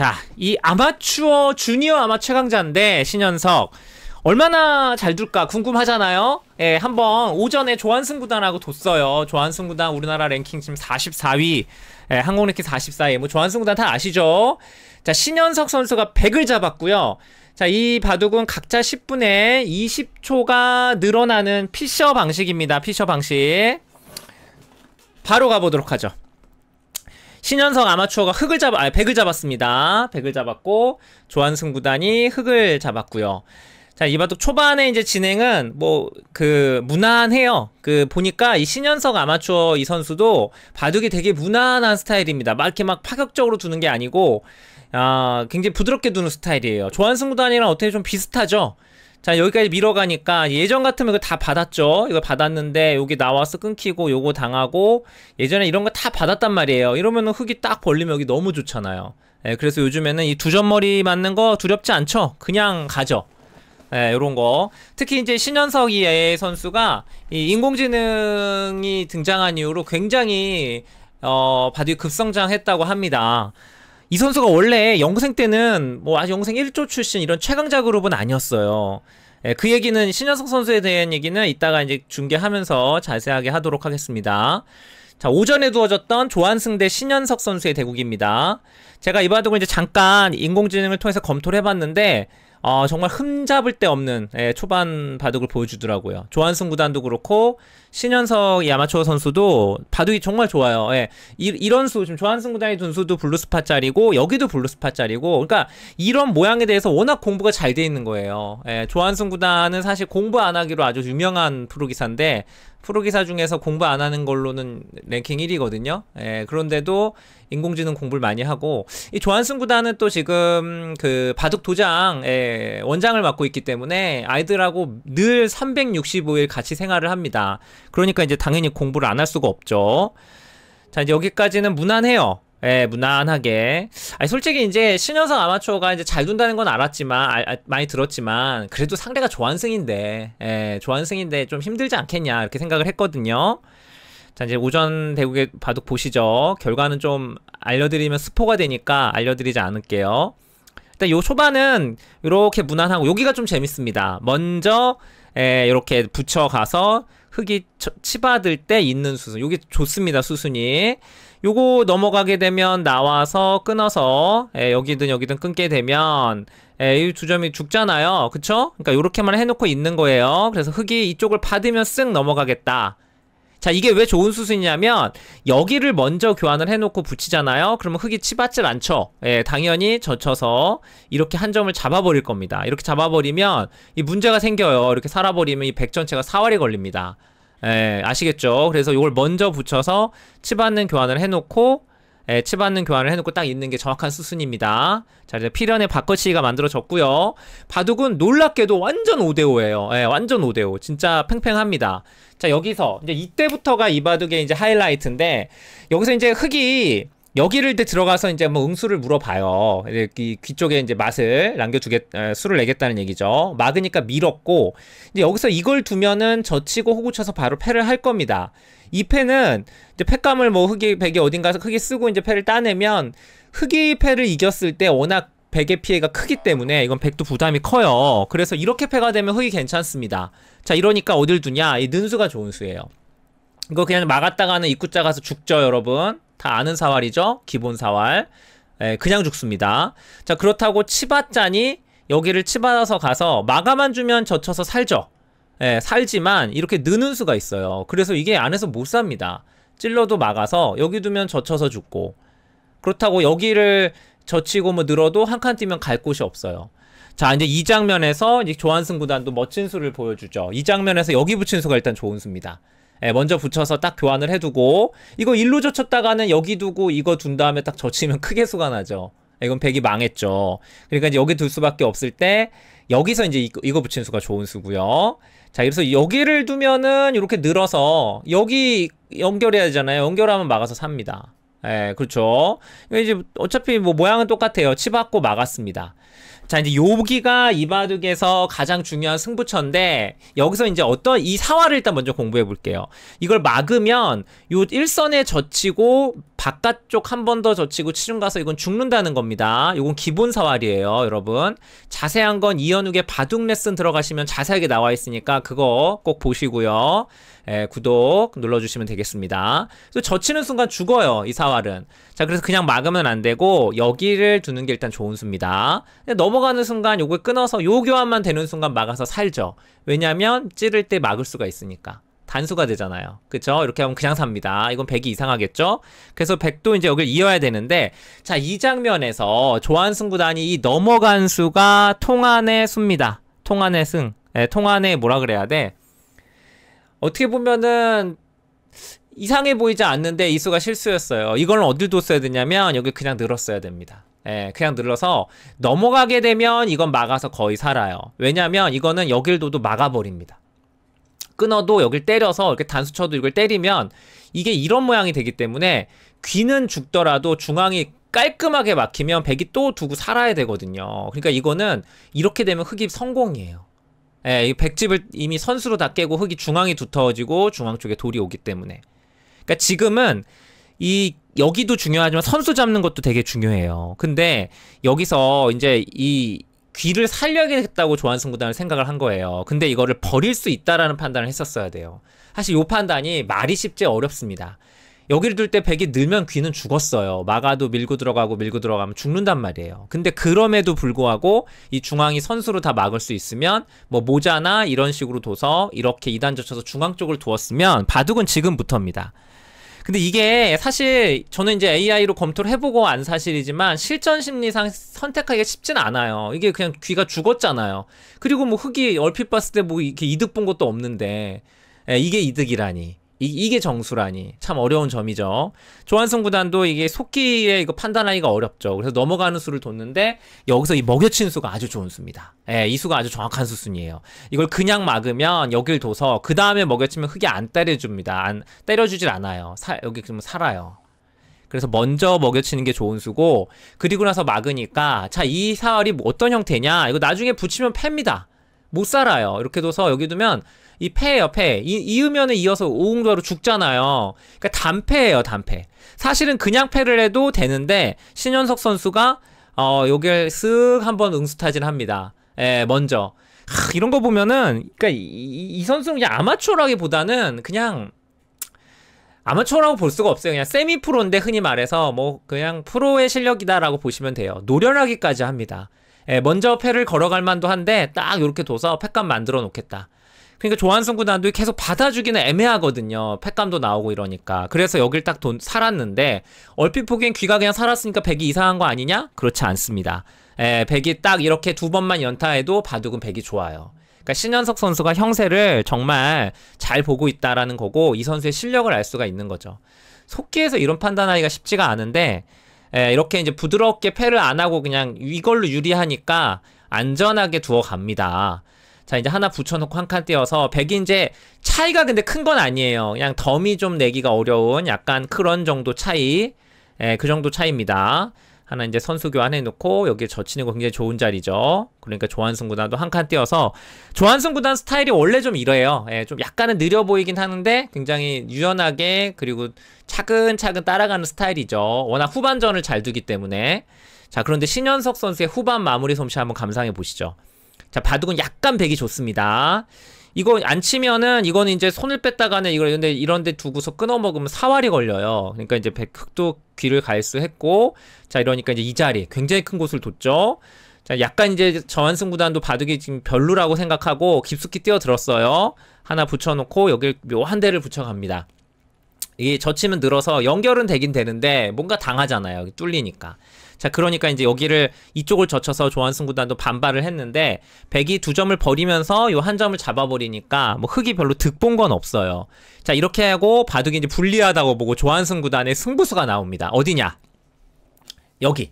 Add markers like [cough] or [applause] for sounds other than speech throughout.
자, 이 아마추어 주니어 아마 최강자인데 신현석 얼마나 잘 둘까 궁금하잖아요. 예, 한번 오전에 조한승 구단하고 뒀어요. 조한승 구단 우리나라 랭킹 지금 44위. 예, 항공랭킹 44위. 뭐 조한승 구단 다 아시죠? 자, 신현석 선수가 100을 잡았고요. 자, 이 바둑은 각자 10분에 20초가 늘어나는 피셔 방식입니다. 피셔 방식. 바로 가보도록 하죠. 신현석 아마추어가 흙을 잡아 아니 백을 잡았습니다. 백을 잡았고 조한승 구단이 흙을 잡았고요. 자, 이바둑 초반에 이제 진행은 뭐 그 무난해요. 그 보니까 이 신현석 아마추어 이 선수도 바둑이 되게 무난한 스타일입니다. 막 이렇게 막 파격적으로 두는 게 아니고 아, 굉장히 부드럽게 두는 스타일이에요. 조한승 구단이랑 어떻게 좀 비슷하죠? 자 여기까지 밀어가니까 예전 같으면 이거 다 받았죠 이거 받았는데 여기 나와서 끊기고 요거 당하고 예전에 이런 거 다 받았단 말이에요 이러면은 흙이 딱 벌리면 여기 너무 좋잖아요 예, 그래서 요즘에는 이 두 점머리 맞는 거 두렵지 않죠 그냥 가죠 예, 요런 거. 특히 이제 신현석이 선수가 이 인공지능이 등장한 이후로 굉장히 어, 바디 급성장했다고 합니다. 이 선수가 원래 영생 때는 뭐 아주 영생 1조 출신 이런 최강자 그룹은 아니었어요. 예, 그 얘기는 신현석 선수에 대한 얘기는 이따가 이제 중계하면서 자세하게 하도록 하겠습니다. 자, 오전에 두어졌던 조한승 대 신현석 선수의 대국입니다. 제가 이 바둑을 이제 잠깐 인공지능을 통해서 검토를 해봤는데, 어, 정말 흠잡을 데 없는 예, 초반 바둑을 보여주더라고요. 조한승 구단도 그렇고 신현석 야마초 선수도 바둑이 정말 좋아요. 예, 이, 런 수, 지금 조한승 구단이 둔 수도 블루스팟 짜리고 여기도 블루스팟 짜리고 그러니까 이런 모양에 대해서 워낙 공부가 잘 돼 있는 거예요. 예, 조한승 구단은 사실 공부 안 하기로 아주 유명한 프로기사인데 프로기사 중에서 공부 안 하는 걸로는 랭킹 1위거든요. 예, 그런데도 인공지능 공부를 많이 하고 이 조한승 구단은 또 지금 그 바둑 도장 예, 원장을 맡고 있기 때문에 아이들하고 늘 365일 같이 생활을 합니다. 그러니까 이제 당연히 공부를 안 할 수가 없죠. 자 이제 여기까지는 무난해요. 예, 무난하게. 아니, 솔직히 이제 신여성 아마추어가 이제 잘 둔다는 건 알았지만, 아, 아, 많이 들었지만, 그래도 상대가 조한승인데, 예, 조한승인데 좀 힘들지 않겠냐, 이렇게 생각을 했거든요. 자, 이제 오전 대국의 바둑 보시죠. 결과는 좀 알려드리면 스포가 되니까 알려드리지 않을게요. 일단 요 초반은 이렇게 무난하고, 여기가 좀 재밌습니다. 먼저, 예, 요렇게 붙여가서 흙이 치받을 때 있는 수순. 요게 좋습니다, 수순이. 요거 넘어가게 되면 나와서 끊어서 예, 여기든 여기든 끊게 되면 예, 이두 점이 죽잖아요. 그쵸? 그러니까 요렇게만 해놓고 있는 거예요. 그래서 흙이 이쪽을 받으면 쓱 넘어가겠다. 자 이게 왜 좋은 수순이냐면 여기를 먼저 교환을 해놓고 붙이잖아요 그러면 흙이 치받질 않죠 예 당연히 젖혀서 이렇게 한 점을 잡아버릴 겁니다 이렇게 잡아버리면 이 문제가 생겨요 이렇게 살아버리면 이 백 전체가 사활이 걸립니다 예, 아시겠죠? 그래서 이걸 먼저 붙여서 치받는 교환을 해놓고 예, 치받는 교환을 해놓고 딱 있는 게 정확한 수순입니다. 자, 이제 필연의 바꿔치기가 만들어졌고요. 바둑은 놀랍게도 완전 5대5예요. 예, 완전 5대5. 진짜 팽팽합니다. 자, 여기서 이제 이때부터가 이 바둑의 이제 하이라이트인데 여기서 이제 흙이 여기를 이제 들어가서 이제 뭐 응수를 물어봐요. 귀, 귀 쪽에 이제 맛을 남겨주겠, 에, 수를 내겠다는 얘기죠. 막으니까 밀었고, 이제 여기서 이걸 두면은 젖히고 호구 쳐서 바로 패를 할 겁니다. 이 패는 이제 패감을 뭐 흑이 백이 어딘가서 크게 쓰고 이제 패를 따내면 흑이 패를 이겼을 때 워낙 백의 피해가 크기 때문에 이건 백도 부담이 커요. 그래서 이렇게 패가 되면 흑이 괜찮습니다. 자 이러니까 어딜 두냐? 이 는수가 좋은 수예요. 이거 그냥 막았다가는 입구 작아서 죽죠 여러분. 다 아는 사활이죠. 기본 사활. 예, 그냥 죽습니다. 자, 그렇다고 치받자니 여기를 치받아서 가서 마감만 주면 젖혀서 살죠. 예, 살지만 이렇게 느는 수가 있어요. 그래서 이게 안에서 못 삽니다. 찔러도 막아서 여기 두면 젖혀서 죽고 그렇다고 여기를 젖히고 뭐 늘어도 한 칸 뛰면 갈 곳이 없어요. 자 이제 이 장면에서 이제 조한승 구단도 멋진 수를 보여주죠. 이 장면에서 여기 붙인 수가 일단 좋은 수입니다. 예, 먼저 붙여서 딱 교환을 해두고 이거 일로 젖혔다가는 여기 두고 이거 둔 다음에 딱 젖히면 [laughs] 크게 수가 나죠. 예, 이건 백이 망했죠. 그러니까 이제 여기 둘 수밖에 없을 때 여기서 이제 이거, 이거 붙인 수가 좋은 수고요. 자, 그래서 여기를 두면은 이렇게 늘어서 여기 연결해야 되잖아요. 연결하면 막아서 삽니다. 예, 그렇죠. 이제 어차피 뭐 모양은 똑같아요. 치받고 막았습니다. 자, 이제 요기가 이바둑에서 가장 중요한 승부처인데 여기서 이제 어떤 이 사활을 일단 먼저 공부해 볼게요. 이걸 막으면 요 일선에 젖히고 바깥쪽 한 번 더 젖히고 치중 가서 이건 죽는다는 겁니다. 요건 기본 사활이에요, 여러분. 자세한 건 이현욱의 바둑 레슨 들어가시면 자세하게 나와 있으니까 그거 꼭 보시고요. 예, 구독 눌러주시면 되겠습니다. 그 젖히는 순간 죽어요. 이 사활은. 자 그래서 그냥 막으면 안 되고 여기를 두는 게 일단 좋은 수입니다. 넘어가는 순간 요걸 끊어서 요 교환만 되는 순간 막아서 살죠. 왜냐면 찌를 때 막을 수가 있으니까. 단수가 되잖아요. 그쵸? 이렇게 하면 그냥 삽니다. 이건 100이 이상하겠죠? 그래서 100도 이제 여기를 이어야 되는데, 자, 이 장면에서 조한승 구단이 이 넘어간 수가 통안의 수입니다. 통안의 승. 네, 예, 통안의 뭐라 그래야 돼? 어떻게 보면은 이상해 보이지 않는데 이수가 실수였어요. 이걸 어딜 뒀어야 되냐면 여기 그냥 늘었어야 됩니다. 예, 그냥 늘어서 넘어가게 되면 이건 막아서 거의 살아요. 왜냐면 이거는 여길 둬도 막아버립니다. 끊어도 여길 때려서 이렇게 단수 쳐도 이걸 때리면 이게 이런 모양이 되기 때문에 귀는 죽더라도 중앙이 깔끔하게 막히면 백이 또 두고 살아야 되거든요. 그러니까 이거는 이렇게 되면 흑입 성공이에요. 예, 이 백집을 이미 선수로 다 깨고 흙이 중앙이 두터워지고 중앙 쪽에 돌이 오기 때문에. 그러니까 지금은 이 여기도 중요하지만 선수 잡는 것도 되게 중요해요. 근데 여기서 이제 이 귀를 살려야겠다고 조한승 구단을 생각을 한 거예요. 근데 이거를 버릴 수 있다라는 판단을 했었어야 돼요. 사실 이 판단이 말이 쉽지 어렵습니다. 여기를 둘 때 백이 늘면 귀는 죽었어요. 마가도 밀고 들어가고 밀고 들어가면 죽는단 말이에요. 근데 그럼에도 불구하고 이 중앙이 선수로 다 막을 수 있으면 뭐 모자나 이런 식으로 둬서 이렇게 이단 젖혀서 중앙 쪽을 두었으면 바둑은 지금부터입니다. 근데 이게 사실 저는 이제 AI로 검토를 해보고 안 사실이지만 실전 심리상 선택하기가 쉽진 않아요. 이게 그냥 귀가 죽었잖아요. 그리고 뭐 흙이 얼핏 봤을 때 뭐 이렇게 이득 본 것도 없는데 예, 이게 이득이라니. 이, 게 정수라니 참 어려운 점이죠. 조한성 구단도 이게 속기에 이거 판단하기가 어렵죠. 그래서 넘어가는 수를 뒀는데 여기서 이 먹여친 수가 아주 좋은 수입니다. 예, 이 수가 아주 정확한 수순이에요. 이걸 그냥 막으면 여길 둬서 그 다음에 먹여치면 흙이 안 때려줍니다. 안 때려주질 않아요. 사, 여기 좀 살아요. 그래서 먼저 먹여치는 게 좋은 수고 그리고 나서 막으니까 자 이 사활이 어떤 형태냐 이거 나중에 붙이면 팹니다. 못 살아요. 이렇게 둬서 여기 두면 이 패예요, 패. 이, 이으면은 이어서 오응도로 죽잖아요. 그러니까 단패예요, 단패. 사실은 그냥 패를 해도 되는데 신현석 선수가 어, 요게 쓱 한번 응수타진 합니다. 예, 먼저. 하, 이런 거 보면은 그러니까 이, 이 선수는 그냥 아마추어라기보다는 그냥 아마추어라고 볼 수가 없어요. 그냥 세미 프로인데 흔히 말해서 뭐 그냥 프로의 실력이다라고 보시면 돼요. 노련하기까지 합니다. 예, 먼저 패를 걸어갈 만도 한데 딱 이렇게 둬서 패감 만들어 놓겠다. 그러니까 조한승 구단도 계속 받아주기는 애매하거든요. 팩감도 나오고 이러니까. 그래서 여길 딱돈 살았는데 얼핏 보기엔 귀가 그냥 살았으니까 백이 이상한 거 아니냐? 그렇지 않습니다. 예, 백이 딱 이렇게 두 번만 연타해도 바둑은 백이 좋아요. 그러니까 신현석 선수가 형세를 정말 잘 보고 있다라는 거고 이 선수의 실력을 알 수가 있는 거죠. 속기에서 이런 판단하기가 쉽지가 않은데 예, 이렇게 이제 부드럽게 패를 안 하고 그냥 이걸로 유리하니까 안전하게 두어 갑니다. 자 이제 하나 붙여놓고 한 칸 띄어서 100이 이제 차이가 근데 큰 건 아니에요 그냥 덤이 좀 내기가 어려운 약간 그런 정도 차이 예, 그 정도 차이입니다 하나 이제 선수 교환해놓고 여기에 젖히는 거 굉장히 좋은 자리죠. 그러니까 조한승 구단도 한 칸 띄어서 조한승 구단 스타일이 원래 좀 이래요. 예, 좀 약간은 느려 보이긴 하는데 굉장히 유연하게 그리고 차근차근 따라가는 스타일이죠. 워낙 후반전을 잘 두기 때문에 자 그런데 신현석 선수의 후반 마무리 솜씨 한번 감상해 보시죠. 자, 바둑은 약간 백이 좋습니다. 이거 안 치면은 이거는 이제 손을 뺐다가는 이걸 근데 이런데 두고서 끊어 먹으면 사활이 걸려요. 그러니까 이제 백흑도 귀를 갈 수했고 자 이러니까 이제 이 자리 굉장히 큰 곳을 뒀죠. 자 약간 이제 저한승 구단도 바둑이 지금 별로라고 생각하고 깊숙이 뛰어들었어요. 하나 붙여놓고 여기 묘한 대를 붙여갑니다. 이게 젖히면 늘어서 연결은 되긴 되는데 뭔가 당하잖아요. 뚫리니까. 자, 그러니까 이제 여기를 이쪽을 젖혀서 조한승 구단도 반발을 했는데 백이 두 점을 버리면서 요 한 점을 잡아버리니까 뭐 흑이 별로 득본 건 없어요. 자, 이렇게 하고 바둑이 이제 불리하다고 보고 조한승 구단의 승부수가 나옵니다. 어디냐? 여기.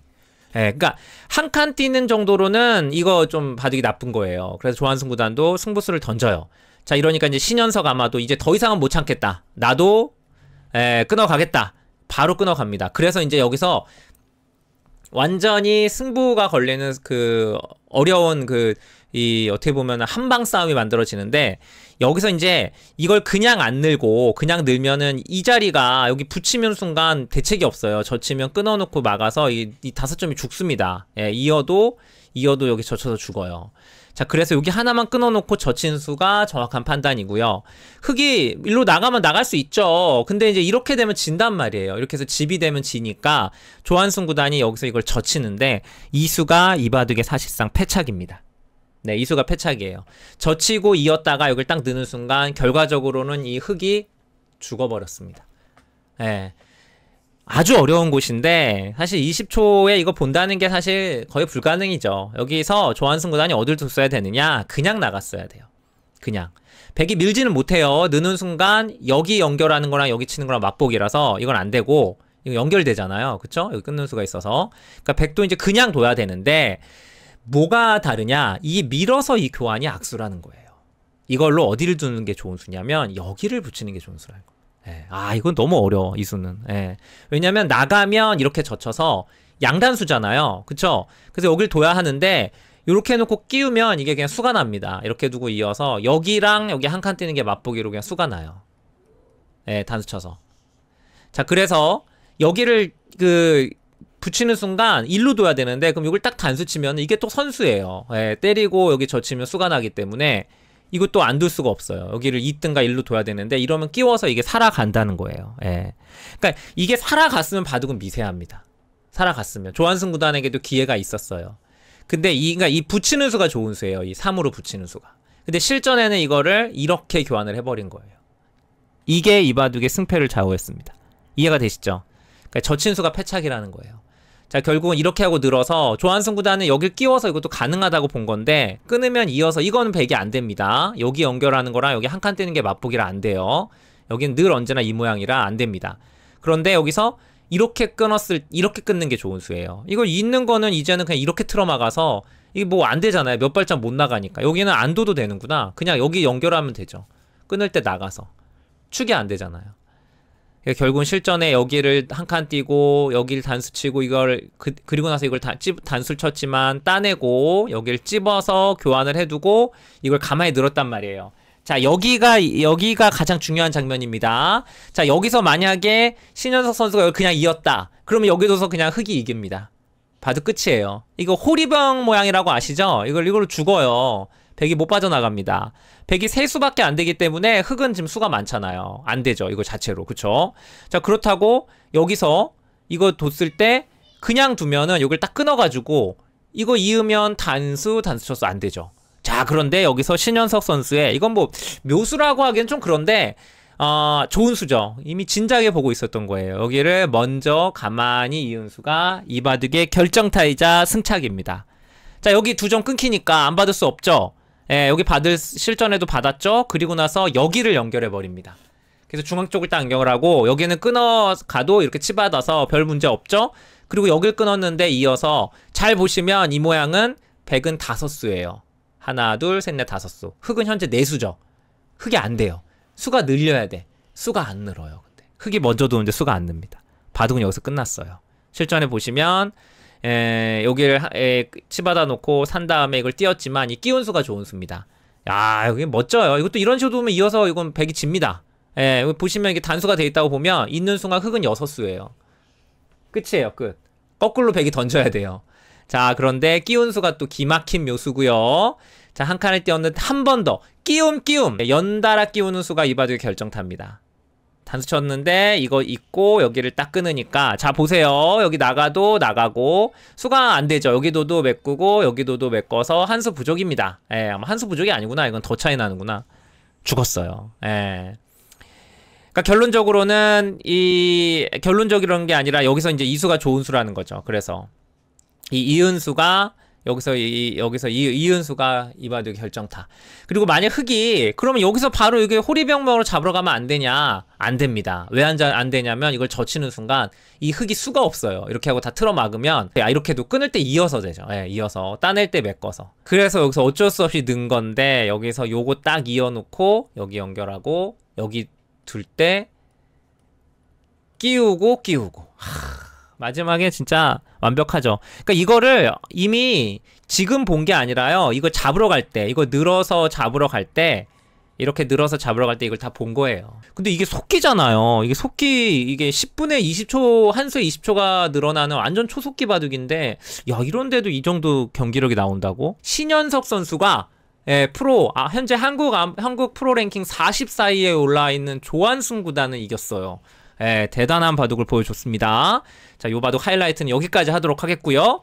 예, 그니까한 칸 뛰는 정도로는 이거 좀 바둑이 나쁜 거예요. 그래서 조한승 구단도 승부수를 던져요. 자, 이러니까 이제 신현석 아마도 이제 더 이상은 못 참겠다. 나도 에, 예, 끊어가겠다. 바로 끊어갑니다. 그래서 이제 여기서 완전히 승부가 걸리는 그 어려운 그 이 어떻게 보면 한방 싸움이 만들어지는데 여기서 이제 이걸 그냥 안 늘고 그냥 늘면은 이 자리가 여기 붙이면 순간 대책이 없어요. 젖히면 끊어놓고 막아서 이, 이 다섯 점이 죽습니다. 예, 이어도 이어도 여기 젖혀서 죽어요. 자, 그래서 여기 하나만 끊어놓고 젖힌 수가 정확한 판단이고요. 흙이 일로 나가면 나갈 수 있죠. 근데 이제 이렇게 되면 진단 말이에요. 이렇게 해서 집이 되면 지니까 조한승 구단이 여기서 이걸 젖히는데 이 수가 이바둑의 사실상 패착입니다. 네, 이수가 패착이에요. 젖히고 이었다가 여기를 딱 넣는 순간 결과적으로는 이 흙이 죽어버렸습니다. 예. 네. 아주 어려운 곳인데 사실 20초에 이거 본다는 게 사실 거의 불가능이죠. 여기서 조한승 구단이 어딜 뒀어야 되느냐? 그냥 나갔어야 돼요. 그냥. 백이 밀지는 못해요. 느는 순간 여기 연결하는 거랑 여기 치는 거랑 맞보기라서 이건 안 되고 이거 연결되잖아요. 그쵸? 여기 끊는 수가 있어서. 그러니까 백도 이제 그냥 둬야 되는데 뭐가 다르냐? 이 밀어서 이 교환이 악수라는 거예요. 이걸로 어디를 두는 게 좋은 수냐면 여기를 붙이는 게 좋은 수라는 거예요. 예. 아 이건 너무 어려워 이 수는. 예. 왜냐면 나가면 이렇게 젖혀서 양단수잖아요. 그쵸? 그래서 여길 둬야 하는데 이렇게 해놓고 끼우면 이게 그냥 수가 납니다. 이렇게 두고 이어서 여기랑 여기 한 칸 띄는 게 맛보기로 그냥 수가 나요. 예, 단수 쳐서. 자, 그래서 여기를 그 붙이는 순간 일로 둬야 되는데 그럼 이걸 딱 단수 치면 이게 또 선수예요. 예, 때리고 여기 젖히면 수가 나기 때문에 이것도 안 둘 수가 없어요. 여기를 2등가 1로 둬야 되는데 이러면 끼워서 이게 살아간다는 거예요. 예. 그러니까 이게 살아갔으면 바둑은 미세합니다. 살아갔으면 조한승 구단에게도 기회가 있었어요. 근데 이 그러니까 이 붙이는 수가 좋은 수예요. 이 3으로 붙이는 수가. 근데 실전에는 이거를 이렇게 교환을 해버린 거예요. 이게 이 바둑의 승패를 좌우했습니다. 이해가 되시죠? 그러니까 저친수가 패착이라는 거예요. 자 결국은 이렇게 하고 늘어서 조한승 구단은 여길 끼워서 이것도 가능하다고 본 건데 끊으면 이어서 이거는 1 0이안 됩니다 여기 연결하는 거랑 여기 한칸 뜨는 게 맞보기라 안 돼요 여기는 늘 언제나 이 모양이라 안 됩니다 그런데 여기서 이렇게 끊었을 이렇게 끊는 게 좋은 수예요 이걸 있는 거는 이제는 그냥 이렇게 틀어막아서 이게 뭐 안 되잖아요 몇 발짝 못 나가니까 여기는 안 둬도 되는구나 그냥 여기 연결하면 되죠 끊을 때 나가서 축이 안 되잖아요 그러니까 결국은 실전에 여기를 한 칸 띄고 여기를 단수 치고 이걸 그, 리고 나서 이걸 다, 찝, 단수 를 쳤지만 따내고 여기를 찝어서 교환을 해두고 이걸 가만히 늘었단 말이에요. 자 여기가 여기가 가장 중요한 장면입니다. 자 여기서 만약에 신현석 선수가 그냥 이었다. 그러면 여기서서 그냥 흑이 이깁니다. 봐도 끝이에요. 이거 호리병 모양이라고 아시죠? 이걸 이걸로 죽어요. 백이 못 빠져나갑니다. 백이 3 수밖에 안 되기 때문에 흑은 지금 수가 많잖아요. 안 되죠. 이거 자체로. 그쵸? 자, 그렇다고 여기서 이거 뒀을 때 그냥 두면은 이걸 딱 끊어가지고 이거 이으면 단수, 단수 쳐서 안 되죠. 자, 그런데 여기서 신현석 선수의 이건 뭐 묘수라고 하기엔 좀 그런데 어, 좋은 수죠. 이미 진작에 보고 있었던 거예요. 여기를 먼저 가만히 이은 수가 이바득의 결정타이자 승차기입니다. 자, 여기 두 점 끊기니까 안 받을 수 없죠. 예, 여기 받을 실전에도 받았죠. 그리고 나서 여기를 연결해 버립니다. 그래서 중앙 쪽을 딱 연결을 하고 여기는 끊어 가도 이렇게 치받아서 별 문제 없죠. 그리고 여길 끊었는데 이어서 잘 보시면 이 모양은 백은 다섯 수예요. 하나, 둘, 셋, 넷, 다섯 수. 흑은 현재 네 수죠. 흙이안 돼요. 수가 늘려야 돼. 수가 안 늘어요. 근데 흑이 먼저 도는데 수가 안 늡니다. 바둑은 여기서 끝났어요. 실전에 보시면 에, 여기를 에, 치받아 놓고 산 다음에 이걸 띄웠지만 이 끼운 수가 좋은 수입니다. 야 여기 멋져요. 이것도 이런 식으로 보면 이어서 이건 1이 집니다. 예, 보시면 이게 단수가 돼 있다고 보면 있는 순간 흙은 6수예요. 끝이에요, 끝. 거꾸로 1이 던져야 돼요. 자, 그런데 끼운 수가 또 기막힌 묘수고요. 자, 한 칸을 띄웠는데 한 번 더. 끼움 끼움. 예, 연달아 끼우는 수가 이 바둑의 결정타입니다. 단수 쳤는데 이거 있고 여기를 딱 끊으니까 자 보세요 여기 나가도 나가고 수가 안 되죠 여기도도 메꾸고 여기도도 메꿔서 한수 부족입니다 예 아마 한수 부족이 아니구나 이건 더 차이 나는구나 죽었어요 예 그러니까 결론적으로는 이 결론적이라는 게 아니라 여기서 이제 이수가 좋은 수라는 거죠 그래서 이 이은수가 여기서 이 여기서 이, 이은수가 이바둑 결정타. 그리고 만약 흑이 그러면 여기서 바로 이게 호리병명으로 잡으러 가면 안 되냐? 안 됩니다. 왜 안 되냐면 이걸 젖히는 순간 이 흑이 수가 없어요. 이렇게 하고 다 틀어 막으면 야 아, 이렇게도 끊을 때 이어서 되죠. 예, 이어서 따낼 때 메꿔서. 그래서 여기서 어쩔 수 없이 는 건데 여기서 요거 딱 이어 놓고 여기 연결하고 여기 둘 때 끼우고 끼우고. 하... 마지막에 진짜 완벽하죠. 그러니까 이거를 이미 지금 본 게 아니라요. 이거 잡으러 갈 때, 이거 늘어서 잡으러 갈 때, 이렇게 늘어서 잡으러 갈 때 이걸 다 본 거예요. 근데 이게 속기잖아요. 이게 속기, 이게 10분에 20초, 한 수에 20초가 늘어나는 완전 초속기 바둑인데, 야, 이런데도 이 정도 경기력이 나온다고? 신현석 선수가 예, 프로, 아, 현재 한국, 한국 프로 랭킹 4 0사이에 올라 와 있는 조한순 구단을 이겼어요. 예, 대단한 바둑을 보여줬습니다. 자, 요 바둑 하이라이트는 여기까지 하도록 하겠고요.